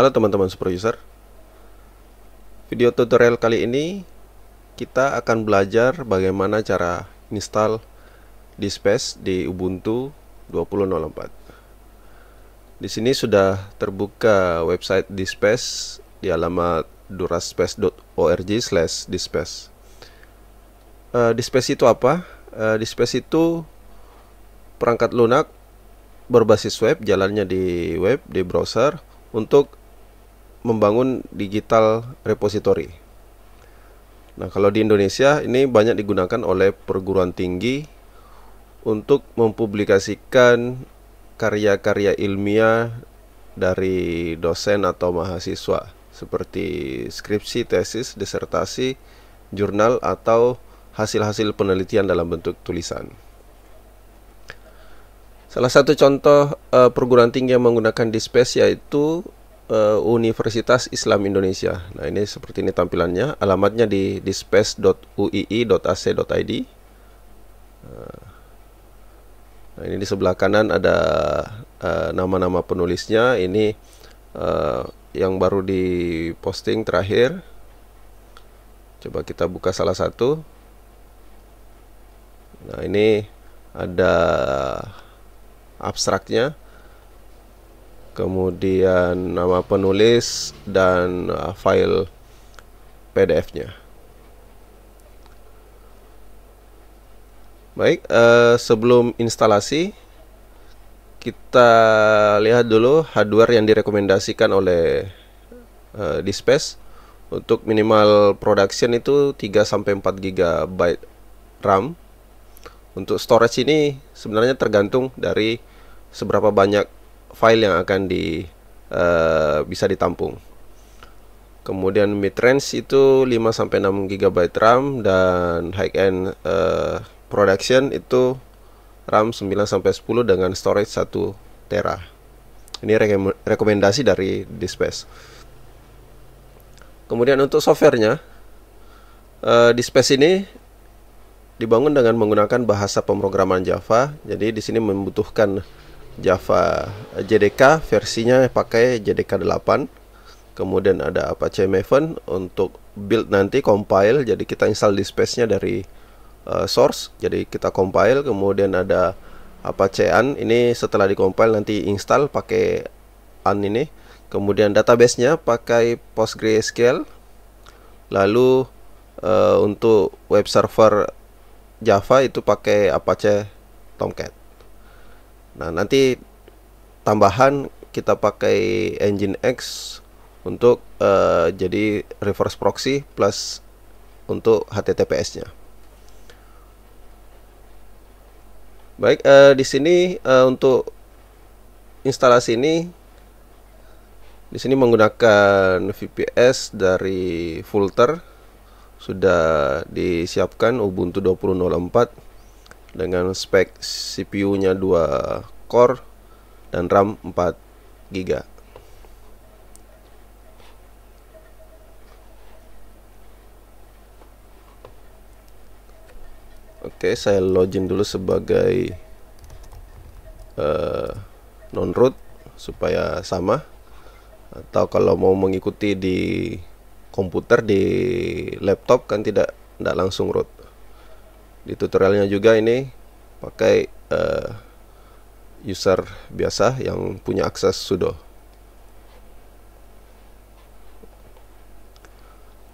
Halo teman-teman super user Video tutorial kali ini Kita akan belajar bagaimana cara install Dispace di Ubuntu 20.04 Di sini sudah terbuka website Dispace Di alamat duraspace.org slash Dispace uh, Dispace itu apa? Uh, eh, Dispace itu perangkat lunak berbasis web, jalannya di web, di browser untuk membangun digital repository. Nah, kalau di Indonesia ini banyak digunakan oleh perguruan tinggi untuk mempublikasikan karya-karya ilmiah dari dosen atau mahasiswa seperti skripsi, tesis, disertasi, jurnal atau hasil-hasil penelitian dalam bentuk tulisan. Salah satu contoh uh, perguruan tinggi yang menggunakan Dispace yaitu Eh, Universitas Islam Indonesia. Nah, ini seperti ini tampilannya. Alamatnya di dispace.uii.ac.id. space.uii.ac.id. Eh, nah, ini di sebelah kanan ada eh, nama-nama uh, penulisnya. Ini uh, yang baru diposting terakhir. Coba kita buka salah satu. Nah, ini ada abstraknya kemudian nama penulis dan uh, file PDF-nya. Baik, eh, sebelum instalasi kita lihat dulu hardware yang direkomendasikan oleh eh, uh, Dispace untuk minimal production itu 3 4 GB RAM. Untuk storage ini sebenarnya tergantung dari seberapa banyak file yang akan di uh, bisa ditampung. Kemudian mid-range itu 5 sampai 6 GB RAM dan high-end uh, production itu RAM 9 sampai 10 dengan storage 1 tera. Ini rekomendasi dari Dispace. Kemudian untuk softwarenya, uh, eh, Dispace ini dibangun dengan menggunakan bahasa pemrograman Java. Jadi di sini membutuhkan Java JDK versinya pakai JDK 8 kemudian ada Apache Maven untuk build nanti compile jadi kita install di space-nya dari uh, source jadi kita compile kemudian ada Apache An ini setelah di compile nanti install pakai An ini kemudian database-nya pakai PostgreSQL lalu uh, untuk web server Java itu pakai Apache Tomcat Nah, nanti tambahan kita pakai engine X untuk uh, jadi reverse proxy plus untuk HTTPS-nya. Baik, uh, di sini uh, untuk instalasi ini di sini menggunakan VPS dari Fulter sudah disiapkan Ubuntu 2004 dengan spek CPU-nya 2 core dan RAM 4 GB. Oke, saya login dulu sebagai uh, non root supaya sama atau kalau mau mengikuti di komputer di laptop kan tidak tidak langsung root di tutorialnya juga ini pakai uh, user biasa yang punya akses sudo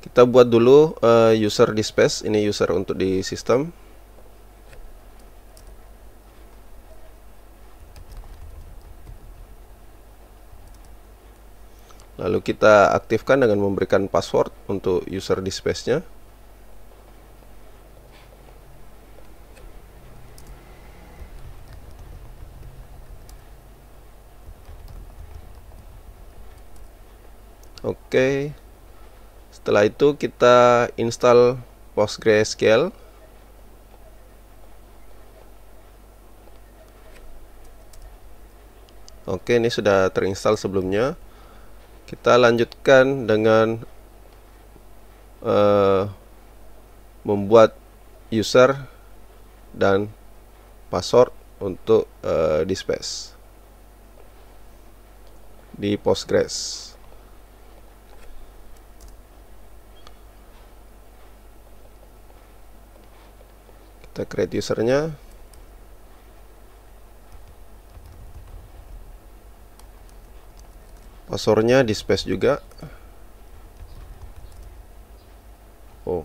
kita buat dulu uh, user di space ini user untuk di sistem lalu kita aktifkan dengan memberikan password untuk user di space-nya oke setelah itu kita install PostgreSQL oke ini sudah terinstall sebelumnya kita lanjutkan dengan uh, membuat user dan password untuk uh, dispatch di Postgres. kita create usernya passwordnya di space juga oh oke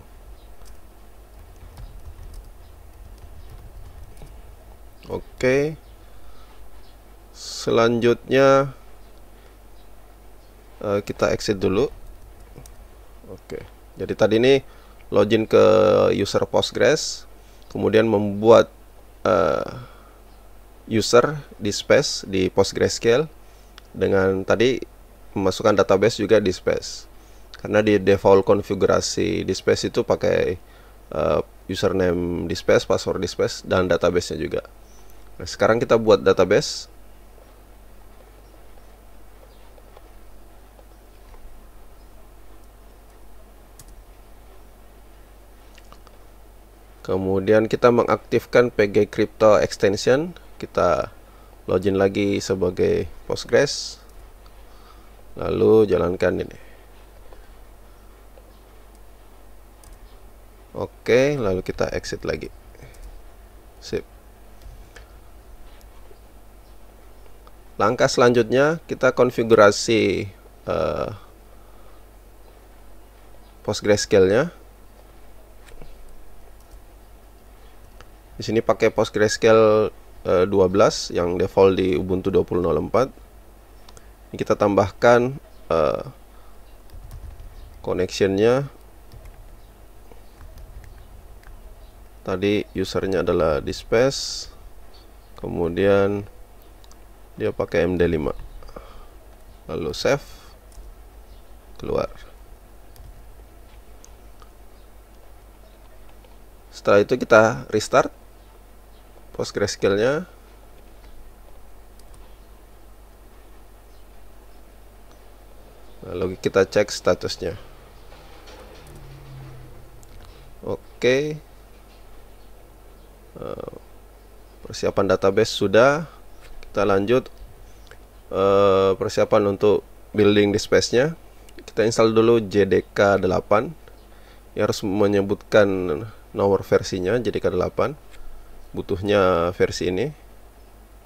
okay. selanjutnya uh, kita exit dulu oke okay. jadi tadi ini login ke user postgres kemudian membuat uh, user di space di PostgreSQL dengan tadi memasukkan database juga di space karena di default konfigurasi di space itu pakai uh, username di space password di space dan databasenya juga nah, sekarang kita buat database kemudian kita mengaktifkan PG Crypto extension kita login lagi sebagai Postgres lalu jalankan ini oke lalu kita exit lagi sip langkah selanjutnya kita konfigurasi uh, eh, PostgreSQL nya Di sini pakai PostgreSQL uh, eh, 12 yang default di Ubuntu 20.04. Ini kita tambahkan uh, connectionnya. Tadi usernya adalah dispatch. Kemudian dia pakai MD5. Lalu save. Keluar. Setelah itu kita restart PostgreSQL-nya nah, lalu kita cek statusnya oke eh, persiapan database sudah kita lanjut eh, persiapan untuk building space nya kita install dulu JDK 8 yang harus menyebutkan nomor versinya JDK 8 butuhnya versi ini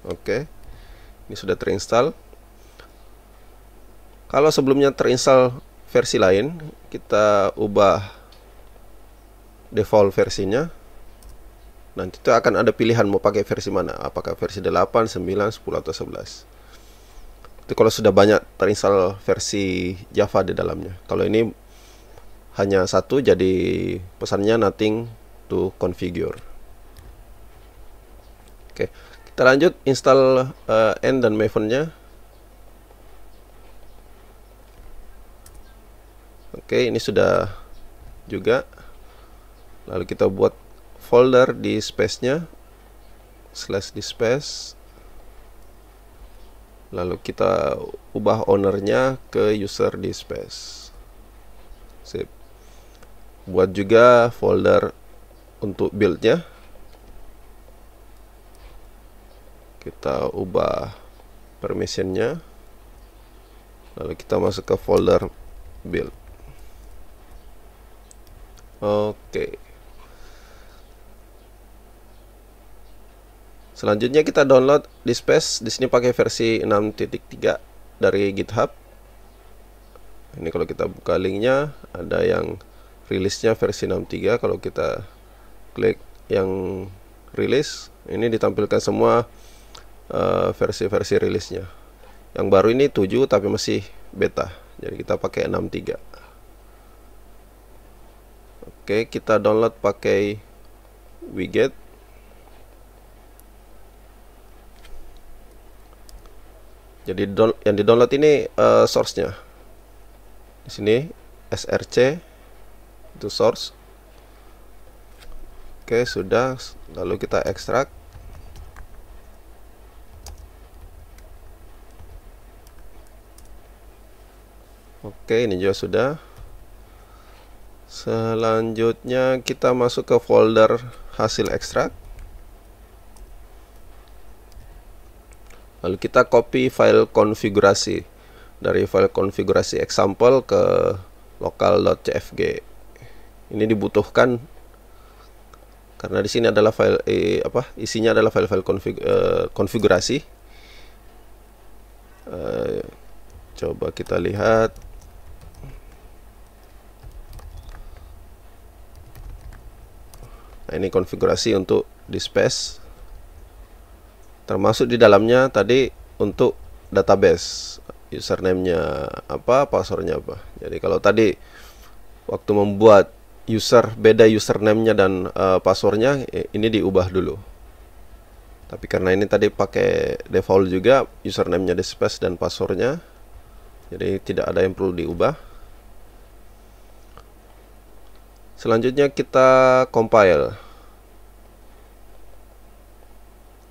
oke okay. ini sudah terinstall kalau sebelumnya terinstall versi lain kita ubah default versinya nanti itu akan ada pilihan mau pakai versi mana apakah versi 8, 9, 10 atau 11 itu kalau sudah banyak terinstall versi Java di dalamnya kalau ini hanya satu jadi pesannya nothing to configure Oke, kita lanjut install uh, N dan Maven-nya. Oke, ini sudah juga. Lalu kita buat folder di space-nya slash di space lalu kita ubah ownernya ke user di space sip buat juga folder untuk build-nya. kita ubah permissionnya lalu kita masuk ke folder build oke selanjutnya kita download di space di sini pakai versi 6.3 dari github ini kalau kita buka linknya ada yang rilisnya versi 63 kalau kita klik yang rilis ini ditampilkan semua Eh, versi-versi uh, rilisnya yang baru ini 7 tapi masih beta jadi kita pakai 63 oke kita download pakai widget jadi yang di download ini uh, source-nya di sini src itu source oke sudah lalu kita ekstrak oke ini juga sudah selanjutnya kita masuk ke folder hasil ekstrak lalu kita copy file konfigurasi dari file konfigurasi example ke local.cfg ini dibutuhkan karena di sini adalah file eh, apa isinya adalah file-file konfig, eh, konfigurasi eh, coba kita lihat nah ini konfigurasi untuk di space termasuk di dalamnya tadi untuk database username-nya apa passwordnya apa jadi kalau tadi waktu membuat user beda username-nya dan uh, passwordnya ini diubah dulu tapi karena ini tadi pakai default juga username-nya di space dan passwordnya jadi tidak ada yang perlu diubah Selanjutnya kita compile.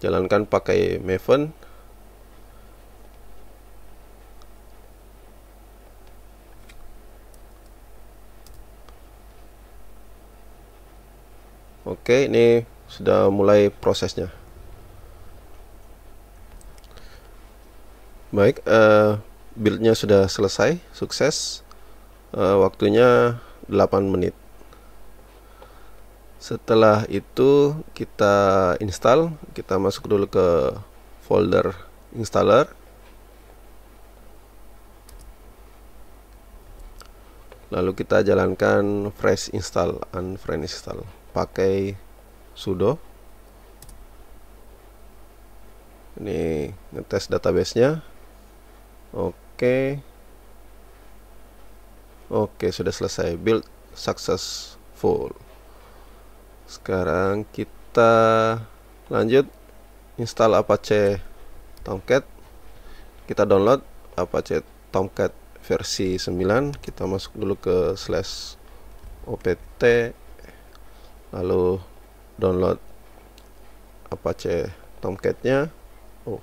Jalankan pakai Maven. Oke, ini sudah mulai prosesnya. Baik, uh, buildnya sudah selesai, sukses. Uh, waktunya 8 menit setelah itu kita install kita masuk dulu ke folder installer lalu kita jalankan fresh install and fresh install pakai sudo ini ngetes databasenya oke oke sudah selesai build successful sekarang kita lanjut install Apache Tomcat kita download Apache Tomcat versi 9 kita masuk dulu ke slash opt lalu download Apache Tomcatnya oh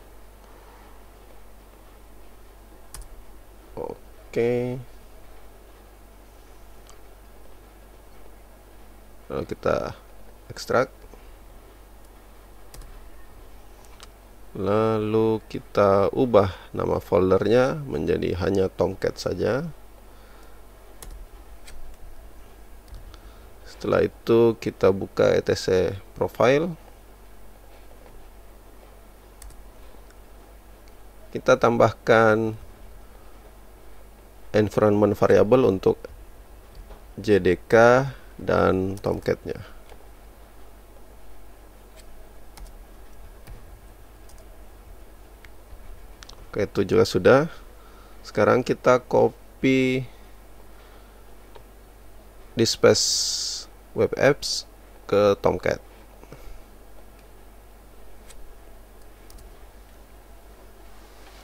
oke okay. lalu kita extract lalu kita ubah nama foldernya menjadi hanya tomcat saja setelah itu kita buka etc profile kita tambahkan environment variable untuk JDK dan Tomcat-nya. Oke, itu juga sudah. Sekarang kita copy di space web apps ke Tomcat.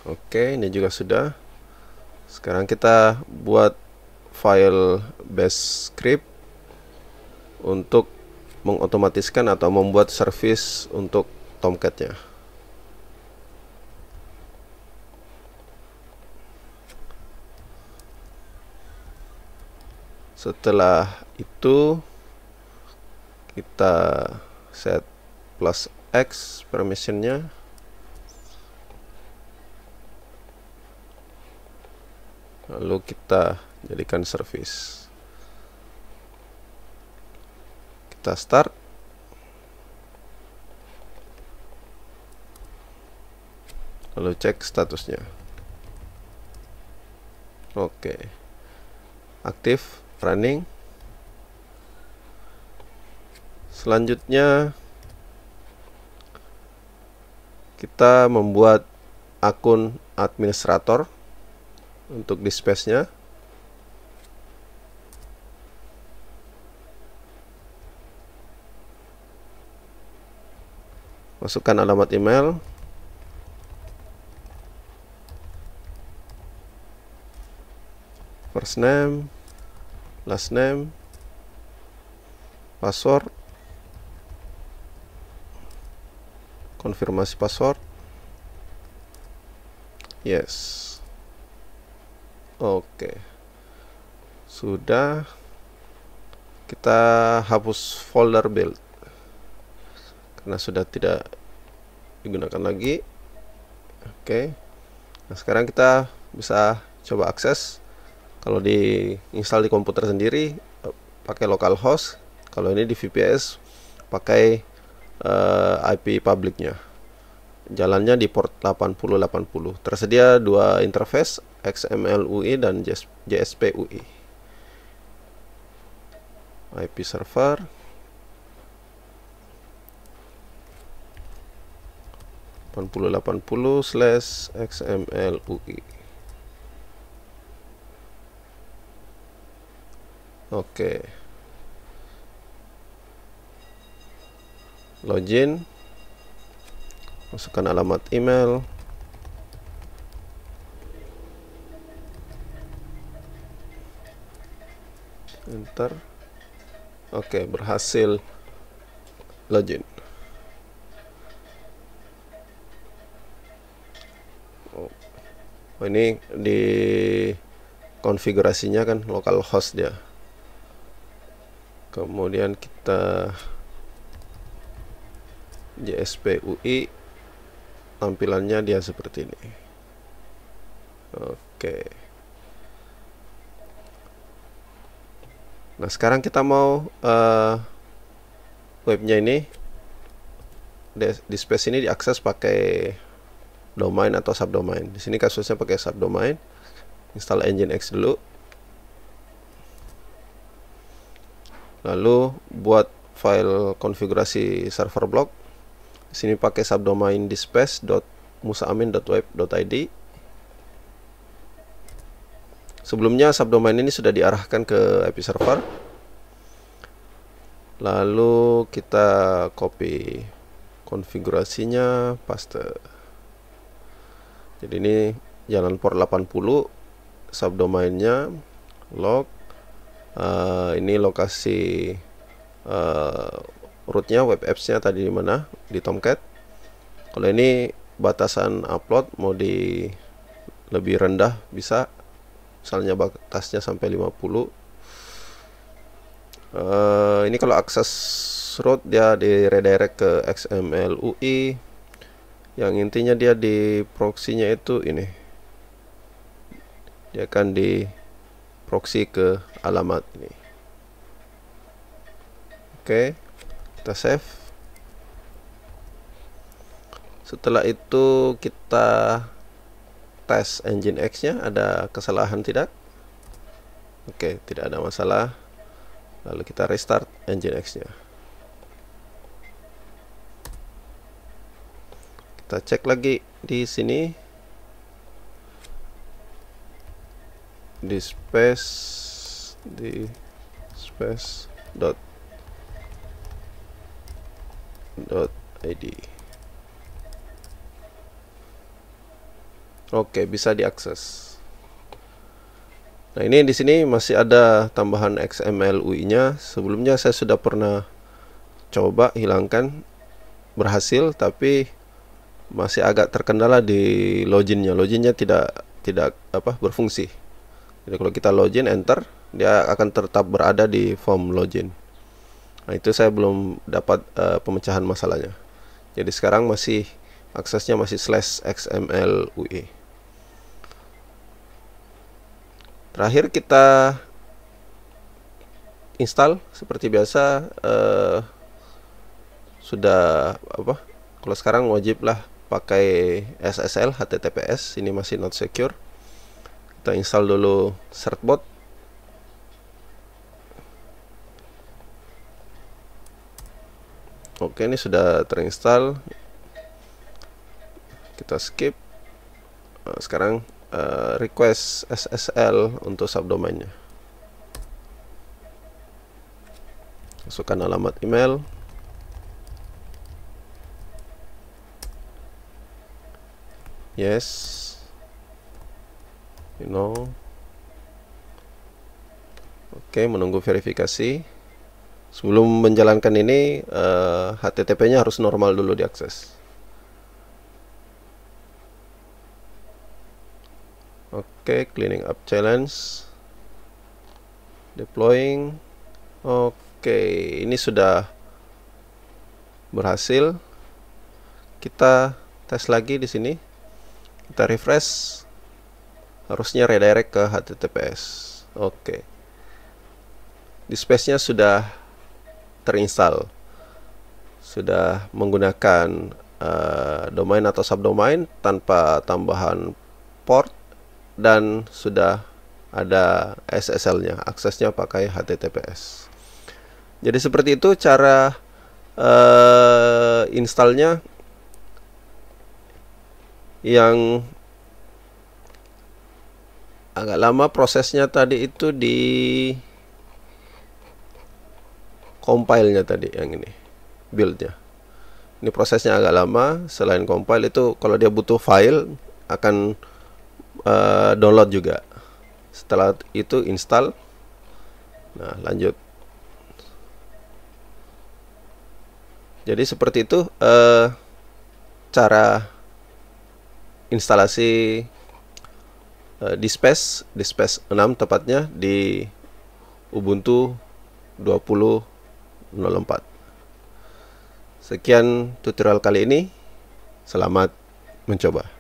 Oke, ini juga sudah. Sekarang kita buat file base script untuk mengotomatiskan atau membuat service untuk Tomcat-nya. setelah itu kita set plus X permissionnya lalu kita jadikan service kita start lalu cek statusnya oke aktif running selanjutnya kita membuat akun administrator untuk dispatch nya masukkan alamat email first name last name password konfirmasi password yes oke okay. sudah kita hapus folder build karena sudah tidak digunakan lagi oke okay. nah sekarang kita bisa coba akses kalau di install di komputer sendiri eh, pakai localhost kalau ini di VPS pakai uh, eh, IP publicnya. jalannya di port 8080 tersedia dua interface XML UI dan JSP UI IP server delapan puluh slash XML UI Oke. Login. Masukkan alamat email. Enter. Oke, berhasil login. Oh, ini di konfigurasinya kan localhost dia kemudian kita JSP UI tampilannya dia seperti ini oke nah sekarang kita mau uh, webnya ini di space ini diakses pakai domain atau subdomain di sini kasusnya pakai subdomain install x dulu lalu buat file konfigurasi server block sini pakai subdomain dispace.musaamin.web.id sebelumnya subdomain ini sudah diarahkan ke IP server lalu kita copy konfigurasinya paste jadi ini jalan port 80 subdomainnya log uh, ini lokasi uh, eh, rootnya web appsnya tadi di mana di Tomcat kalau ini batasan upload mau di lebih rendah bisa misalnya batasnya sampai 50 uh, eh, ini kalau akses root dia di redirect ke XML UI yang intinya dia di proxy-nya itu ini dia akan di proxy ke alamat ini oke kita save setelah itu kita tes engine X nya ada kesalahan tidak oke tidak ada masalah lalu kita restart engine X nya kita cek lagi di sini di space di space dot dot id oke bisa diakses nah ini di sini masih ada tambahan xml xmlui nya sebelumnya saya sudah pernah coba hilangkan berhasil tapi masih agak terkendala di loginnya loginnya tidak tidak apa berfungsi jadi kalau kita login enter, dia akan tetap berada di form login. Nah, itu saya belum dapat uh, pemecahan masalahnya. Jadi sekarang masih aksesnya masih slash xml UI. Terakhir kita install seperti biasa uh, sudah apa? Kalau sekarang wajiblah pakai SSL HTTPS, ini masih not secure kita install dulu certbot oke ini sudah terinstall kita skip eh, sekarang eh, request SSL untuk subdomainnya masukkan alamat email yes you know oke okay, menunggu verifikasi sebelum menjalankan ini uh, eh, HTTP nya harus normal dulu diakses oke okay, cleaning up challenge deploying oke okay, ini sudah berhasil kita tes lagi di sini kita refresh harusnya redirect ke https oke okay. space nya sudah terinstall sudah menggunakan uh, domain atau subdomain tanpa tambahan port dan sudah ada SSL-nya, aksesnya pakai HTTPS. Jadi seperti itu cara uh, installnya yang agak lama prosesnya tadi itu di compile-nya tadi yang ini build-nya ini prosesnya agak lama selain compile itu kalau dia butuh file akan uh, download juga setelah itu install nah lanjut jadi seperti itu uh, cara instalasi Eh, di space di space 6 tepatnya di Ubuntu 20.04 sekian tutorial kali ini selamat mencoba